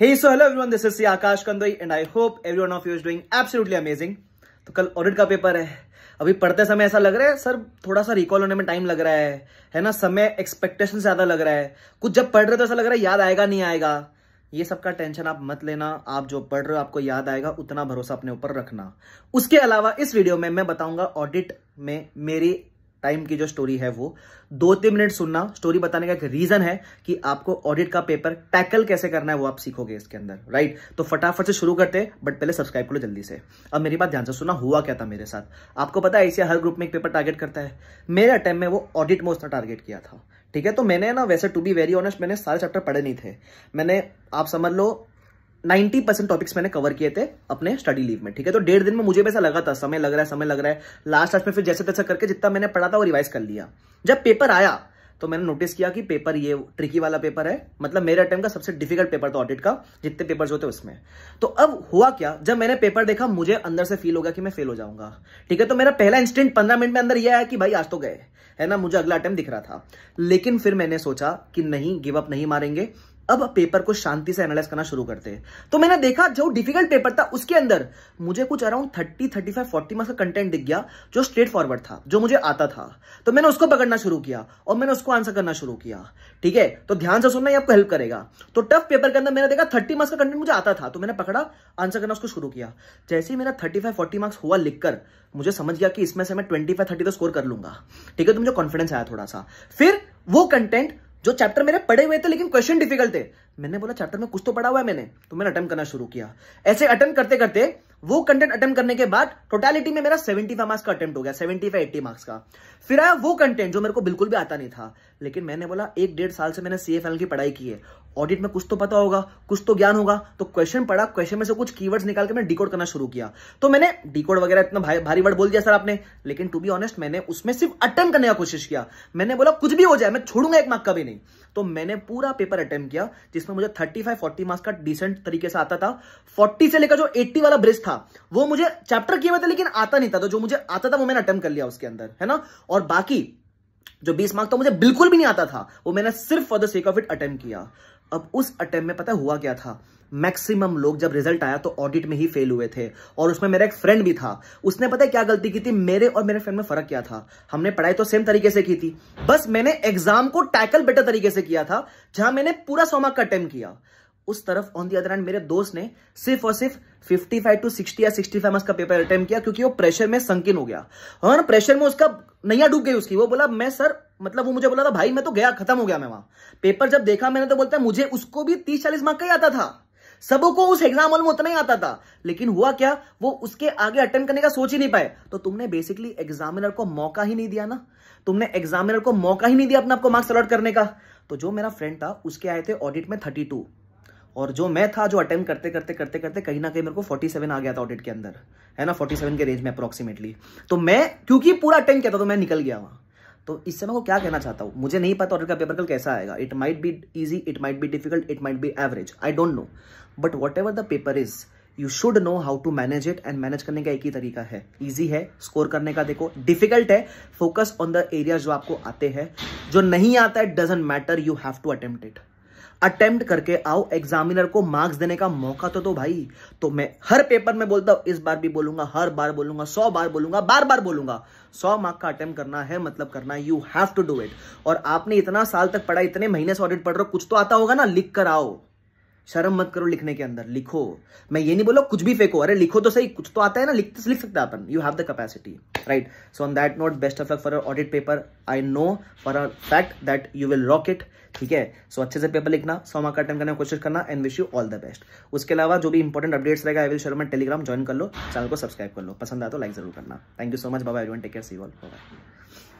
Hey, so hello everyone, this is Akash Kandoi and I hope everyone of you is doing absolutely amazing. तो कल audit का paper है अभी पढ़ते समय ऐसा लग रहा है सर थोड़ा सा रिकॉल होने में टाइम लग रहा है है ना समय एक्सपेक्टेशन से ज़्यादा लग रहा है कुछ जब पढ़ रहे तो ऐसा लग रहा है याद आएगा नहीं आएगा ये सबका टेंशन आप मत लेना आप जो पढ़ रहे हो आपको याद आएगा उतना भरोसा अपने ऊपर रखना उसके अलावा इस वीडियो में मैं बताऊंगा ऑडिट में मेरी टाइम की जो स्टोरी है वो दो तीन मिनट सुनना स्टोरी बताने का एक रीजन है कि आपको ऑडिट का पेपर टैकल कैसे करना है वो आप सीखोगे इसके अंदर राइट तो फटाफट से शुरू करते हैं बट पहले सब्सक्राइब करो जल्दी से अब मेरी बात ध्यान से सुना हुआ क्या था मेरे साथ आपको पता है ऐसे हर ग्रुप में एक पेपर टारगेट करता है मेरे अटैम्प में वो ऑडिट में उसने टारगेट किया था ठीक है तो मैंने ना वैसे टू बी वेरी ऑनेस्ट मैंने सारे चैप्टर पढ़े नहीं थे मैंने आप समझ लो नाइन्टी परसेंट टॉपिक्स मैंने कवर किए थे अपने स्टडी लीव में ठीक है तो डेढ़ दिन में मुझे भी ऐसा लगा था समय लग रहा है समय लग रहा है लास्ट लास्ट में फिर जैसे तैसे करके जितना मैंने पढ़ा था वो रिवाइज कर लिया जब पेपर आया तो मैंने नोटिस किया कि पेपर ये ट्रिकी वाला पेपर है मतलब मेरे अटेम्प का सबसे डिफिकल्ट पेपर था ऑडिट का जितने पेपर होते उसमें तो अब हुआ क्या जब मैंने पेपर देखा मुझे अंदर से फील होगा कि मैं फेल हो जाऊंगा ठीक है तो मेरा पहला इंस्टेंट पंद्रह मिनट में अंदर यह आया कि भाई आज तो गए है ना मुझे अगला अटेम्प दिख रहा था लेकिन फिर मैंने सोचा कि नहीं गिव अप नहीं मारेंगे अब पेपर को शांति से एनालाइज करना शुरू करते हैं तो मैंने देखा जो डिफिकल्ट पेपर था उसके अंदर मुझे कुछ around thirty thirty five forty marks का कंटेंट दिख गया जो स्ट्रेट फॉरवर्ड था जो मुझे आता था तो मैंने उसको पकड़ना शुरू किया और मैंने उसको आंसर करना शुरू किया ठीक है तो ध्यान से सुनना ये आपको हेल्प करेगा तो टफ पेपर के अंदर मैंने देखा थर्टी मार्क्स का कंटेंट मुझे आता था तो मैंने पकड़ा आंसर करना उसको शुरू किया जैसे ही मेरा थर्टी फाइव फोर्टी मार्क्स हुआ लिखकर मुझे समझ गया कि इसमें से मैं ट्वेंटी फाइव थर्टी तो स्कोर कर लूंगा ठीक है तो मुझे कॉन्फिडेंस आया थोड़ा सा फिर वो कंटेंट जो चैप्टर मेरे पढ़े हुए थे लेकिन क्वेश्चन डिफिकल्ट थे मैंने बोला चैप्टर में कुछ तो पढ़ा हुआ है मैंने तो मैंने अटेम्प्ट करना शुरू किया ऐसे अटेम्प्ट करते करते वो कंटेंट अटेम्प्ट करने के बाद टोटलिटी में मेरा 75 मार्क्स का अटेम्प्ट हो गया 75 80 मार्क्स का फिर आया वो कंटेंट जो मेरे को बिल्कुल भी आता नहीं था लेकिन मैंने बोला एक डेढ़ साल से मैंने सी की पढ़ाई की है ऑडिट में कुछ तो पता होगा कुछ तो ज्ञान होगा तो क्वेश्चन पढ़ा क्वेश्चन में से कुछ कीवर्ड्स निकाल के मैंने डिकोड करना शुरू किया तो मैंने डिकोड वगैरह इतना भारी, भारी वर्ड बोल दिया सर आपने लेकिन टू बी ऑनेस्ट मैंने उसमें सिर्फ अटेम्प्ट करने का कोशिश किया मैंने बोला कुछ भी हो जाए मैं छोड़ूंगा एक मार्क का भी नहीं तो मैंने पूरा पेपर अटेम्प्ट किया जिसमें मुझे 35 40 मार्क्स का डिसेंट तरीके से आता था 40 से लेकर जो 80 वाला ब्रिज था वो मुझे चैप्टर किए था थे लेकिन आता नहीं था तो जो मुझे आता था वो मैंने अटेम्प्ट कर लिया उसके अंदर है ना और बाकी जो 20 मार्क्स था मुझे बिल्कुल भी नहीं आता था वो मैंने सिर्फ for the sake of it attempt किया अब उस अटेम्प्ट में पता हुआ क्या था मैक्सिमम लोग जब रिजल्ट आया तो ऑडिट में ही फेल हुए थे और उसमें मेरा एक फ्रेंड भी था उसने पता है क्या गलती की थी मेरे और मेरे फ्रेंड में फर्क क्या था हमने पढ़ाई तो सेम तरीके से की थी बस मैंने एग्जाम को टैकल बेटर तरीके से किया था जहां मैंने पूरा सौ मार्क का अटेम्प किया उस तरफ ऑन दी अदर हैंड मेरे दोस्त ने सिर्फ और सिर्फ 55 टू 60 या 65 मार्क्स का पेपर अटेम्प्ट किया क्योंकि वो प्रेशर में संकीर्ण हो गया और प्रेशर में उसका नैया डूब गई उसकी वो बोला मैं सर मतलब वो मुझे बोला था भाई मैं तो गया खत्म हो गया मैं वहां पेपर जब देखा मैंने तो बोलता है मुझे उसको भी तीस चालीस मार्क का ही आता था सबको उस एग्जाम में उतना ही आता था लेकिन हुआ क्या वो उसके आगे अटेंड करने का सोच ही नहीं पाए तो तुमने बेसिकली एग्जामिनर को मौका ही नहीं दिया ना तुमने एग्जामिनर को मौका ही नहीं दिया अपने आपको मार्क्स अलॉट करने का तो जो मेरा फ्रेंड था उसके आए थे ऑडिट में थर्टी टू और जो मैं था जो अटेम्प्ट करते करते करते करते कहीं ना कहीं मेरे को 47 आ गया था ऑडिट के अंदर है ना 47 के रेंज में अप्रोक्सीमेटली तो मैं क्योंकि पूरा अटेम्प्ट किया था तो मैं निकल गया वहां तो इससे मैं को क्या कहना चाहता हूँ मुझे नहीं पता ऑडिट का पेपर कल कैसा आएगा it might be easy it might be difficult it might be average I don't know but whatever the paper is you should know how to manage it and manage करने का एक ही तरीका है easy है score करने का देखो difficult है फोकस ऑन द एरिया जो आपको आते हैं जो नहीं आता है doesn't matter you have to attempt it attempt करके आओ एग्जामिनर को मार्क्स देने का मौका तो दो भाई तो मैं हर पेपर में बोलता हूं इस बार भी बोलूंगा हर बार बोलूंगा सौ बार बोलूंगा बार बार बोलूंगा सौ मार्क का अटेम्प्ट करना है मतलब करना है you have to do it और आपने इतना साल तक पढ़ा इतने महीने से ऑडिट पढ़ रहे हो कुछ तो आता होगा ना लिख कर आओ शर्म मत करो लिखने के अंदर लिखो मैं ये नहीं बोला कुछ भी फेंको अरे लिखो तो सही कुछ तो आता है ना लिख लिख सकते हैं अपन you have the capacity right so on that note best of luck for audit paper I know for a fact that you will rock it ठीक है सो अच्छे से पेपर लिखना सो मार्क अटेम्प करने की कोशिश करना and wish you all the best उसके अलावा जो भी इंपॉर्टेंट अपडेट्स रहेगा I will share my Telegram join कर लो चैनल को सब्सक्राइब कर लो पसंद आया तो लाइक जरूर करना थैंक यू सो मच बाबा everyone take care see all bye